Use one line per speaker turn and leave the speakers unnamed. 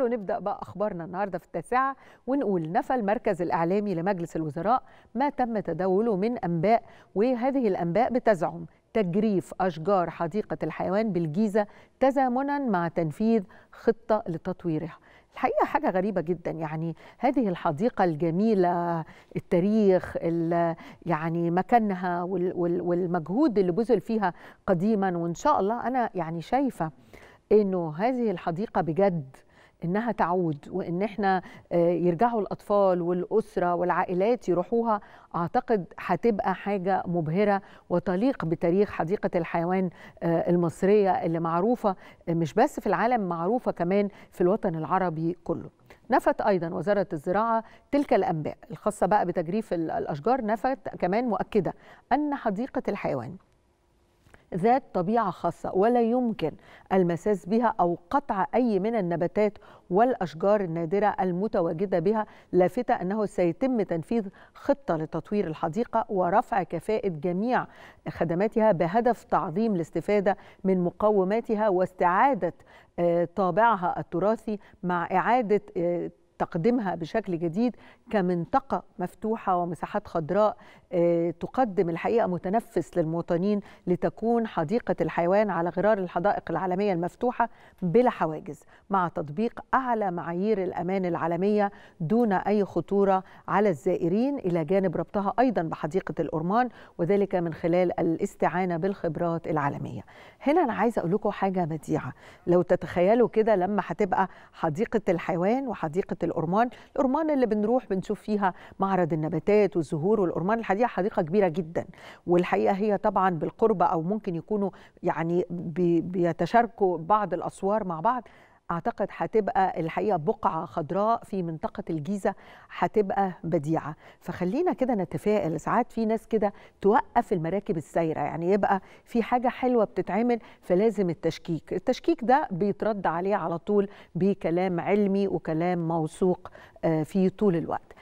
نبدأ بقى أخبارنا النهاردة في التاسعة ونقول نفى المركز الإعلامي لمجلس الوزراء ما تم تداوله من أنباء وهذه الأنباء بتزعم تجريف أشجار حديقة الحيوان بالجيزة تزامنا مع تنفيذ خطة لتطويرها الحقيقة حاجة غريبة جدا يعني هذه الحديقة الجميلة التاريخ يعني مكانها والمجهود اللي بذل فيها قديما وإن شاء الله أنا يعني شايفة إنه هذه الحديقة بجد انها تعود وان احنا آه، يرجعوا الاطفال والاسره والعائلات يروحوها اعتقد هتبقى حاجه مبهره وتليق بتاريخ حديقه الحيوان آه، المصريه اللي معروفه مش بس في العالم معروفه كمان في الوطن العربي كله نفت ايضا وزاره الزراعه تلك الانباء الخاصه بقى بتجريف الاشجار نفت كمان مؤكده ان حديقه الحيوان ذات طبيعة خاصة ولا يمكن المساس بها أو قطع أي من النباتات والأشجار النادرة المتواجدة بها لافتة أنه سيتم تنفيذ خطة لتطوير الحديقة ورفع كفاءة جميع خدماتها بهدف تعظيم الاستفادة من مقوماتها واستعادة آه، طابعها التراثي مع إعادة آه، تقدمها بشكل جديد كمنطقة مفتوحة ومساحات خضراء آه، تقدم الحقيقة متنفس للمواطنين لتكون حديقة الحيوان على غرار الحدائق العالمية المفتوحة بلا حواجز مع تطبيق أعلى معايير الأمان العالمية دون أي خطورة على الزائرين إلى جانب ربطها أيضا بحديقة الأورمان وذلك من خلال الاستعانة بالخبرات العالمية هنا أنا عايزة أقول لكم حاجة بديعة لو تتخيلوا كده لما هتبقى حديقة الحيوان وحديقة الأرمان الأرمان اللي بنروح بنشوف فيها معرض النباتات والزهور والأرمان الحديقة حديقة كبيرة جدا والحقيقة هي طبعا بالقربة أو ممكن يكونوا يعني بيتشاركوا بعض الأسوار مع بعض اعتقد هتبقى الحقيقه بقعه خضراء في منطقه الجيزه هتبقى بديعه فخلينا كده نتفائل ساعات في ناس كده توقف المراكب السايره يعني يبقى في حاجه حلوه بتتعمل فلازم التشكيك التشكيك ده بيترد عليه على طول بكلام علمي وكلام موثوق آه، في طول الوقت